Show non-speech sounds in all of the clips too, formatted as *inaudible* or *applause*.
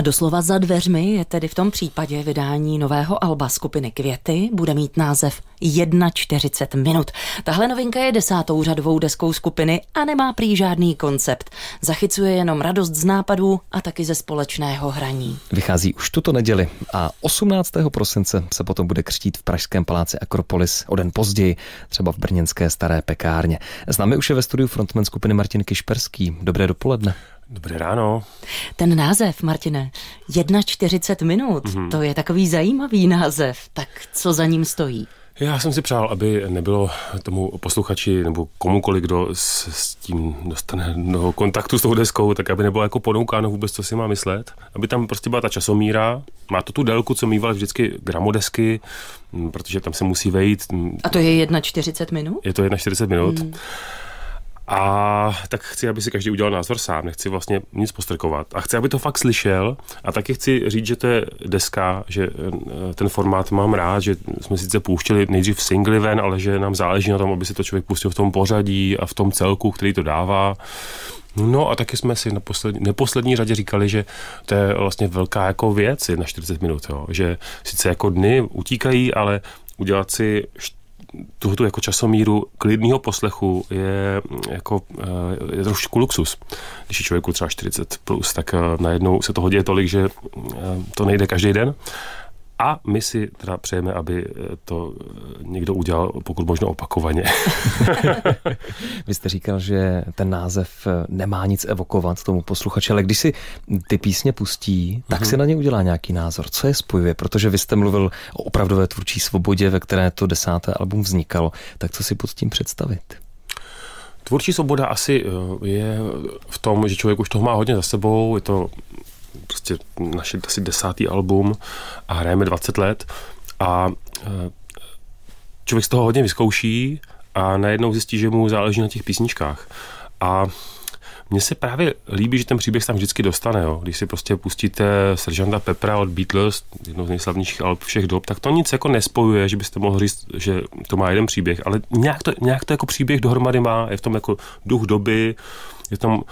A doslova za dveřmi je tedy v tom případě vydání nového alba skupiny Květy, bude mít název 1,40 minut. Tahle novinka je desátou řadovou deskou skupiny a nemá prý žádný koncept. Zachycuje jenom radost z nápadů a taky ze společného hraní. Vychází už tuto neděli a 18. prosince se potom bude křtít v Pražském paláci Akropolis o den později, třeba v brněnské staré pekárně. Známe už je ve studiu frontman skupiny Martin Kišperský. Dobré dopoledne. Dobré ráno. Ten název, Martine, 1,40 minut, mm-hmm. to je takový zajímavý název. Tak co za ním stojí? Já jsem si přál, aby nebylo tomu posluchači nebo komukoliv, kdo s, s tím dostane do kontaktu s tou deskou, tak aby nebylo jako ponoukáno vůbec, co si má myslet. Aby tam prostě byla ta časomíra, má to tu délku, co mýval vždycky gramodesky, protože tam se musí vejít. A to je 1,40 minut? Je to 1,40 minut. Hmm. A tak chci, aby si každý udělal názor sám, nechci vlastně nic postrkovat. A chci, aby to fakt slyšel. A taky chci říct, že to je deska, že eh, ten formát mám rád, že jsme sice pouštěli nejdřív singly ven, ale že nám záleží na tom, aby si to člověk pustil v tom pořadí a v tom celku, který to dává. No a taky jsme si na poslední, neposlední řadě říkali, že to je vlastně velká jako věc na 40 minut, jo. že sice jako dny utíkají, ale udělat si tuhotu jako časomíru klidného poslechu je, jako, eh, je trošku luxus. Když je člověku třeba 40+, plus, tak eh, najednou se toho děje tolik, že eh, to nejde každý den. A my si teda přejeme, aby eh, to eh, někdo udělal pokud možno opakovaně. *laughs* Vy jste říkal, že ten název eh, nemá nic evokovat tomu posluchači, ale když si ty písně pustí, tak mm-hmm. si mhm. na ně udělá nějaký názor. Co je spojuje? Protože vy jste mluvil o opravdové tvůrčí svobodě, ve které to desáté album vznikalo. Tak co si pod tím představit? Tvůrčí svoboda asi je v tom, že člověk už toho má hodně za sebou, je to prostě naše asi desátý album a hrajeme 20 let a e, člověk z toho hodně vyzkouší a najednou zjistí, že mu záleží na těch písničkách. A mně se právě líbí, že ten příběh se tam vždycky dostane. Jo. Když si prostě pustíte Seržanta Pepra od Beatles, jedno z nejslavnějších alb všech dob, tak to nic jako nespojuje, že byste mohli říct, že to má jeden příběh, ale nějak to, nějak to jako příběh dohromady má, je v tom jako duch doby, je v tom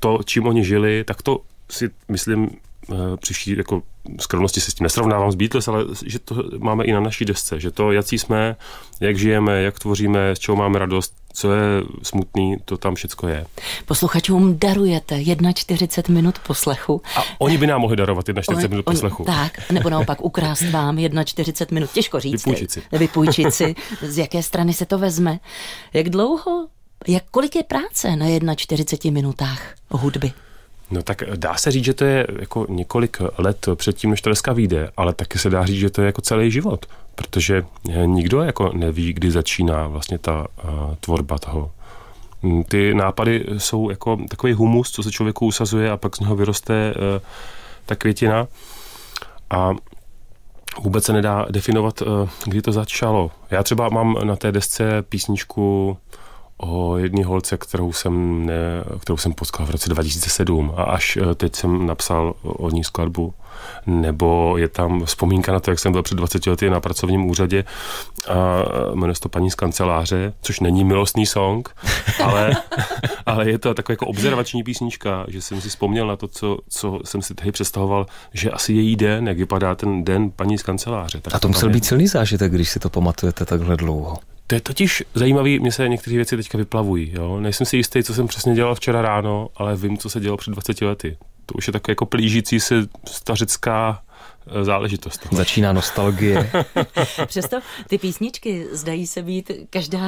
to, čím oni žili, tak to si myslím, eh, přiští jako skromnosti se s tím nesrovnávám s Beatles, ale že to máme i na naší desce, že to, jaký jsme, jak žijeme, jak tvoříme, z čeho máme radost, co je smutný, to tam všecko je. Posluchačům darujete 41 minut poslechu. A oni by nám mohli darovat 41 on, minut poslechu. On, tak, nebo naopak ukrást vám 41 minut, těžko říct. Vypůjčit si. Vypůjčit si, z jaké strany se to vezme. Jak dlouho, jak kolik je práce na 41 minutách hudby? No tak dá se říct, že to je jako několik let předtím, než ta deska vyjde, ale taky se dá říct, že to je jako celý život, protože eh, nikdo jako neví, kdy začíná vlastně ta uh, tvorba toho. Mm, ty nápady jsou jako takový humus, co se člověku usazuje a pak z něho vyroste uh, ta květina a vůbec se nedá definovat, uh, kdy to začalo. Já třeba mám na té desce písničku uh, o jedné holce, kterou jsem, ne, kterou jsem potkal v roce 2007 a až eh, teď jsem napsal o ní skladbu. Nebo je tam vzpomínka na to, jak jsem byl před 20 lety na pracovním úřadě a eh, jmenuje se to Paní z kanceláře, což není milostný song, *laughs* ale, *laughs* ale je to taková jako observační písnička, že jsem si vzpomněl na to, co, co jsem si tehdy představoval, že asi její den, jak vypadá ten den Paní z kanceláře. Tak a to musel být silný zážitek, když si to pamatujete takhle dlouho. To je totiž zajímavé, mně se některé věci teďka vyplavují. Jo? Nejsem si jistý, co jsem přesně dělal včera ráno, ale vím, co se dělo před 20 lety. To už je tak jako plížící se stařická Eh, záležitost. Začíná nostalgie. *laughs* Přesto ty písničky zdají se být každá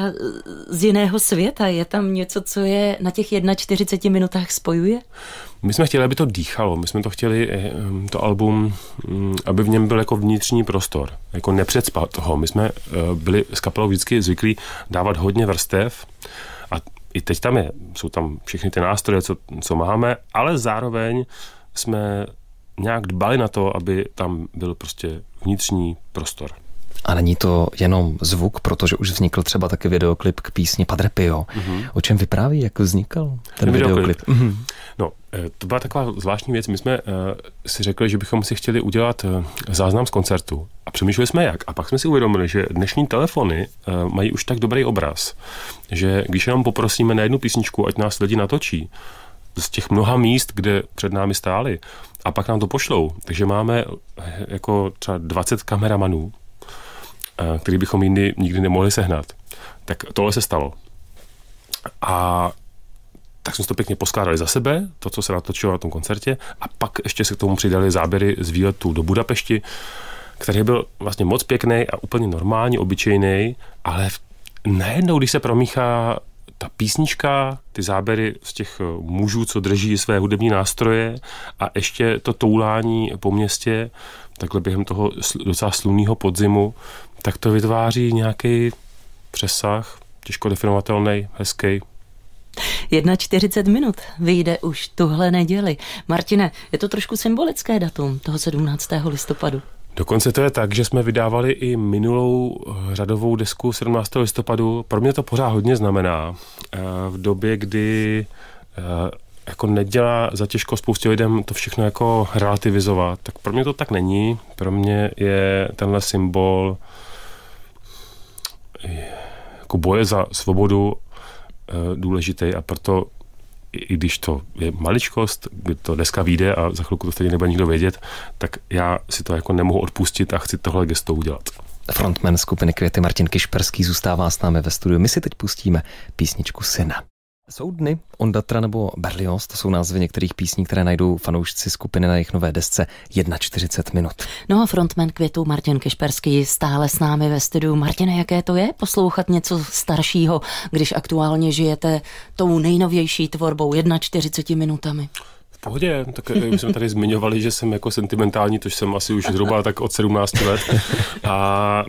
z jiného světa. Je tam něco, co je na těch 41 minutách spojuje? My jsme chtěli, aby to dýchalo. My jsme to chtěli, eh, eh, to album, mm, aby v něm byl jako vnitřní prostor. Jako nepředspat toho. My jsme byli s kapelou vždycky zvyklí dávat hodně vrstev a i teď tam je, jsou tam všechny ty nástroje, co, co máme, ale zároveň jsme nějak dbali na to, aby tam byl prostě vnitřní prostor. A není to jenom zvuk, protože už vznikl třeba taky videoklip k písni Padrepio. Mm-hmm. O čem vypráví, jak vznikal ten videoklip? videoklip. Mm-hmm. No, eh, to byla taková zvláštní věc. My jsme uh, si řekli, že bychom si chtěli udělat uh, záznam z koncertu. A přemýšleli jsme jak. A pak jsme si uvědomili, že dnešní telefony uh, mají už tak dobrý obraz, že když jenom poprosíme na jednu písničku, ať nás lidi natočí, z těch mnoha míst, kde před námi stáli. A pak nám to pošlou. Takže máme eh, jako třeba 20 kameramanů, eh, který bychom jindy nikdy nemohli sehnat. Tak tohle se stalo. A tak jsme to pěkně poskládali za sebe, to, co se natočilo na tom koncertě, a pak ještě se k tomu přidali záběry z výletu do Budapešti, který byl vlastně moc pěkný a úplně normální, obyčejný, ale najednou, když se promíchá ta písnička, ty záběry z těch eh, mužů, co drží své hudební nástroje a ještě to toulání po městě, takhle během toho docela slunného podzimu, tak to vytváří nějaký přesah, těžko definovatelný, hezký. 1,40 minut vyjde už tuhle neděli. Martine, je to trošku symbolické datum toho 17. listopadu. Dokonce to je tak, že jsme vydávali i minulou eh, řadovou desku 17. listopadu. Pro mě to pořád hodně znamená. Eh, v době, kdy eh, jako nedělá za těžko spoustě lidem to všechno jako relativizovat, tak pro mě to tak není. Pro mě je tenhle symbol jako boje za svobodu důležitý a proto i když to je maličkost, kdy to dneska vyjde a za chvilku to stejně nebude nikdo vědět, tak já si to jako nemohu odpustit a chci tohle gesto udělat. Frontman skupiny Květy Martin Kišperský zůstává s námi ve studiu. My si teď pustíme písničku Syna. Jsou dny, Ondatra nebo Berlioz, to jsou názvy některých písní, které najdou fanoušci skupiny na jejich nové desce 41 minut. No a frontman květu Martin Kešperský stále s námi ve studiu. Martine, jaké to je poslouchat něco staršího, když aktuálně žijete tou nejnovější tvorbou 41 minutami? V pohodě, tak my jsme tady zmiňovali, že jsem jako sentimentální, tož jsem asi už zhruba tak od 17 let. A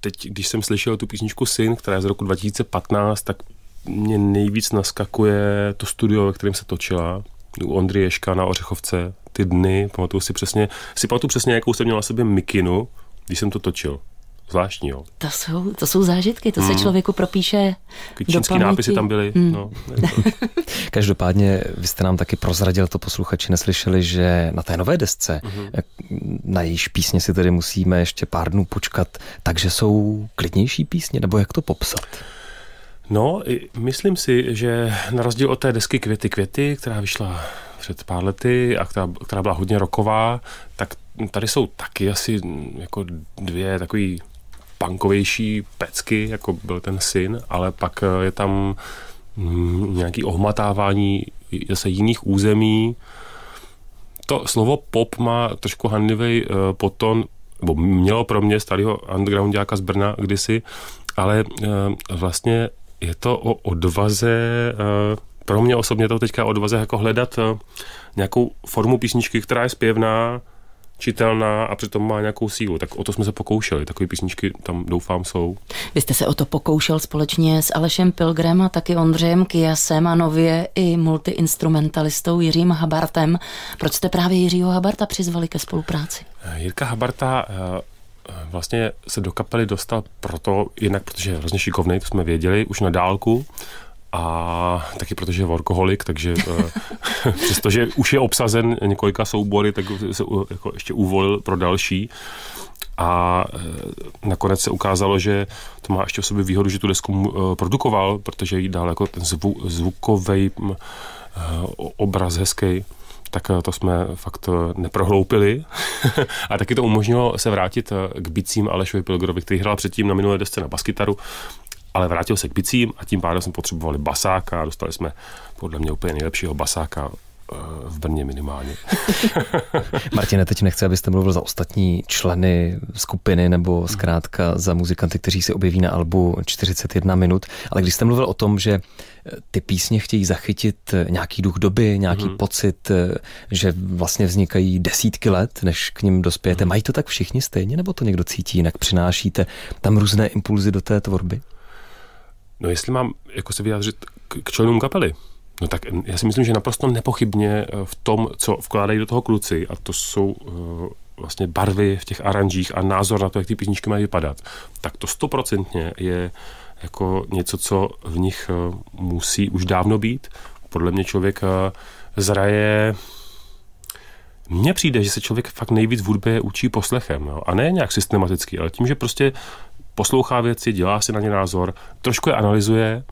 teď, když jsem slyšel tu písničku Syn, která je z roku 2015, tak mě nejvíc naskakuje to studio, ve kterém se točila, u Ondry Ješka na Ořechovce, ty dny, pamatuju si přesně, si pamatuju přesně, jakou jsem měl na sobě mikinu, když jsem to točil. Zvláštní, jo. To jsou, to jsou zážitky, to mm. se člověku propíše Čínský nápisy tam byly. Mm. No, *laughs* Každopádně vy jste nám taky prozradil, to posluchači neslyšeli, že na té nové desce, mm-hmm. na jejíž písně si tedy musíme ještě pár dnů počkat, takže jsou klidnější písně, nebo jak to popsat? No, myslím si, že na rozdíl od té desky Květy květy, která vyšla před pár lety a která, která byla hodně roková, tak tady jsou taky asi mm, jako dvě takové punkovější pecky, jako byl ten syn, ale pak eh, je tam mm, nějaký ohmatávání zase jiných území. To slovo pop má trošku hanlivý eh, poton, nebo mělo pro mě starého undergroundáka z Brna kdysi, ale eh, vlastně je to o odvaze, eh, pro mě osobně to teďka odvaze jako hledat eh, nějakou formu písničky, která je zpěvná, čitelná a přitom má nějakou sílu. Tak o to jsme se pokoušeli. Takové písničky tam doufám jsou. Vy jste se o to pokoušel společně s Alešem Pilgrem a taky Ondřejem Kiasem a nově i multiinstrumentalistou Jiřím Habartem. Proč jste právě Jiřího Habarta přizvali ke spolupráci? Eh, Jirka Habarta Eh, vlastně se do kapely dostal proto, jednak protože je hrozně šikovný, to jsme věděli už na dálku, a taky protože je workoholik, takže eh, *laughs* přestože už je obsazen několika soubory, tak se jako ještě uvolil pro další. A eh, nakonec se ukázalo, že to má ještě v sobě výhodu, že tu desku produkoval, protože jí dal jako ten zvu, zvukový mm, obraz hezký tak eh, to jsme fakt eh, neprohloupili. *laughs* a taky to umožnilo se vrátit eh, k bicím Alešovi Pilgrovi, který hrál předtím na minulé desce na baskytaru, ale vrátil se k bicím a tím pádem jsme potřebovali basáka a dostali jsme podle mě úplně nejlepšího basáka Eh, v Brně minimálně. *laughs* Martine, teď nechci, abyste mluvil za ostatní členy skupiny nebo hmm. zkrátka za muzikanty, kteří se objeví na albu 41 minut, ale když jste mluvil o tom, že eh, ty písně chtějí zachytit eh, nějaký duch doby, nějaký hmm. pocit, že vlastně vznikají desítky let, než k ním dospějete. Hmm. Mají to tak všichni stejně, nebo to někdo cítí jinak? Přinášíte tam různé impulzy do té tvorby? No jestli mám jako se vyjádřit k, k členům kapely, No tak já si myslím, že naprosto nepochybně eh, v tom, co vkládají do toho kluci, a to jsou eh, vlastně barvy v těch aranžích a názor na to, jak ty písničky mají vypadat, tak to stoprocentně je jako něco, co v nich eh, musí už dávno být. Podle mě člověk zraje mně přijde, že se člověk fakt nejvíc v hudbě učí poslechem. Jo? A ne nějak systematicky, ale tím, že prostě poslouchá věci, dělá si na ně názor, trošku je analyzuje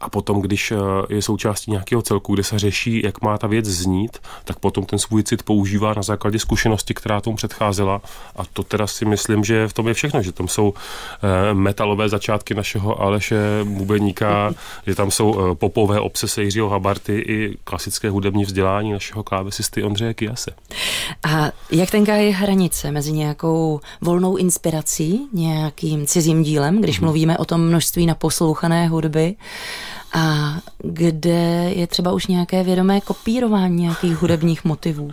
a potom, když eh, je součástí nějakého celku, kde se řeší, jak má ta věc znít, tak potom ten svůj cit používá na základě zkušenosti, která tomu předcházela. A to teda si myslím, že v tom je všechno, že tam jsou eh, metalové začátky našeho Aleše Bubeníka, že tam jsou eh, popové obsese Jiřího Habarty i klasické hudební vzdělání našeho klávesisty Ondřeje Kiase. A jak tenká je hranice mezi nějakou volnou inspirací, nějakým cizím dílem, když hmm. mluvíme o tom množství naposlouchané hudby, a kde je třeba už nějaké vědomé kopírování nějakých hudebních motivů?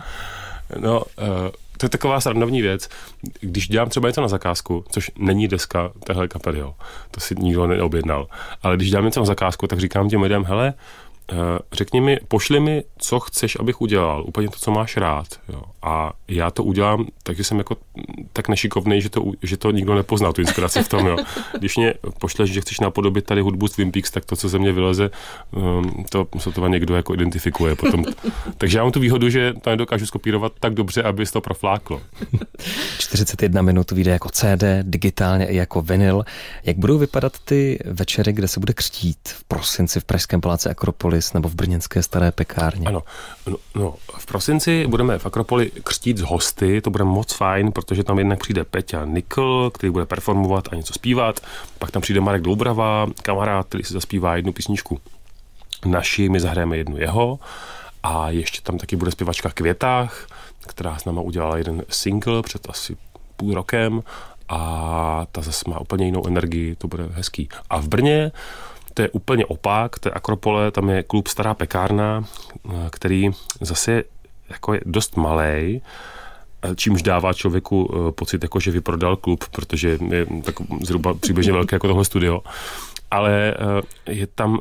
No, eh, to je taková srandovní věc. Když dělám třeba něco na zakázku, což není deska téhle kapely, jo, to si nikdo neobjednal, ale když dělám něco na zakázku, tak říkám těm lidem, hele, Eh, řekni mi, pošli mi, co chceš, abych udělal, úplně to, co máš rád. Jo. A já to udělám, takže jsem jako mm, tak nešikovný, že to, že to nikdo nepozná, tu inspiraci v tom. Jo. *laughs* Když mě pošleš, že chceš napodobit tady hudbu z Twin Peaks, tak to, co ze mě vyleze, ehm, to to někdo jako identifikuje potom. *laughs* Takže já mám tu výhodu, že to nedokážu skopírovat tak dobře, aby se to profláklo. 41 *laughs* minut vyjde jako CD, digitálně i jako vinyl. Jak budou vypadat ty večery, kde se bude křtít v prosinci v Pražském paláci Akropolis? Akropolis nebo v brněnské staré pekárně. Ano, no, no, v prosinci budeme v Akropoli křtít z hosty, to bude moc fajn, protože tam jednak přijde Peťa Nikl, který bude performovat a něco zpívat, pak tam přijde Marek Doubrava, kamarád, který si zaspívá jednu písničku naši, my zahrajeme jednu jeho a ještě tam taky bude zpěvačka Květách, která s náma udělala jeden single před asi půl rokem a ta zase má úplně jinou energii, to bude hezký. A v Brně to je úplně opak, to je Akropole, tam je klub Stará pekárna, který zase jako je dost malý, čímž dává člověku eh, pocit, jako že vyprodal klub, protože je tak zhruba přibližně velký jako tohle studio ale eh, je tam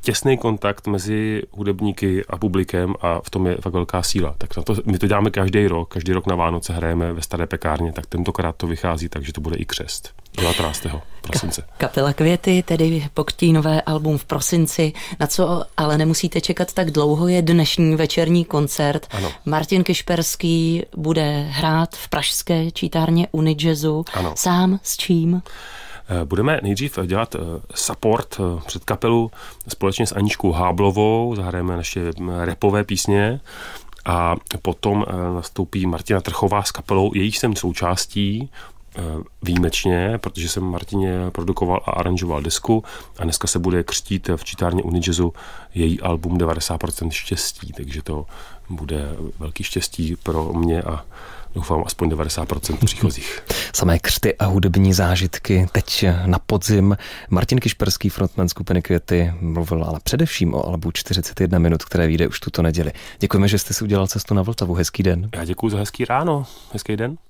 těsný kontakt mezi hudebníky a publikem a v tom je fakt velká síla. Tak na to, my to děláme každý rok, každý rok na Vánoce hrajeme ve staré pekárně, tak tentokrát to vychází, takže to bude i křest. 19. prosince. Kapela Květy, tedy Pokštínové album v prosinci, na co ale nemusíte čekat tak dlouho, je dnešní večerní koncert. Ano. Martin Kišperský bude hrát v pražské čítárně Unijazzu. Sám s čím? Eh, budeme nejdřív dělat eh, support eh, před kapelu společně s Aničkou Háblovou, zahrajeme naše mm, repové písně a potom nastoupí Martina Trchová s kapelou, jejich jsem součástí, výjimečně, protože jsem Martině produkoval a aranžoval desku a dneska se bude křtít v čítárně Unijazzu její album 90% štěstí, takže to bude velký štěstí pro mě a doufám aspoň 90% příchozích. *laughs* Samé křty a hudební zážitky teď na podzim. Martin Kišperský, frontman skupiny Květy, mluvil ale především o albu 41 minut, které vyjde už tuto neděli. Děkujeme, že jste si udělal cestu na Vltavu. Hezký den. Já děkuji za hezký ráno. Hezký den.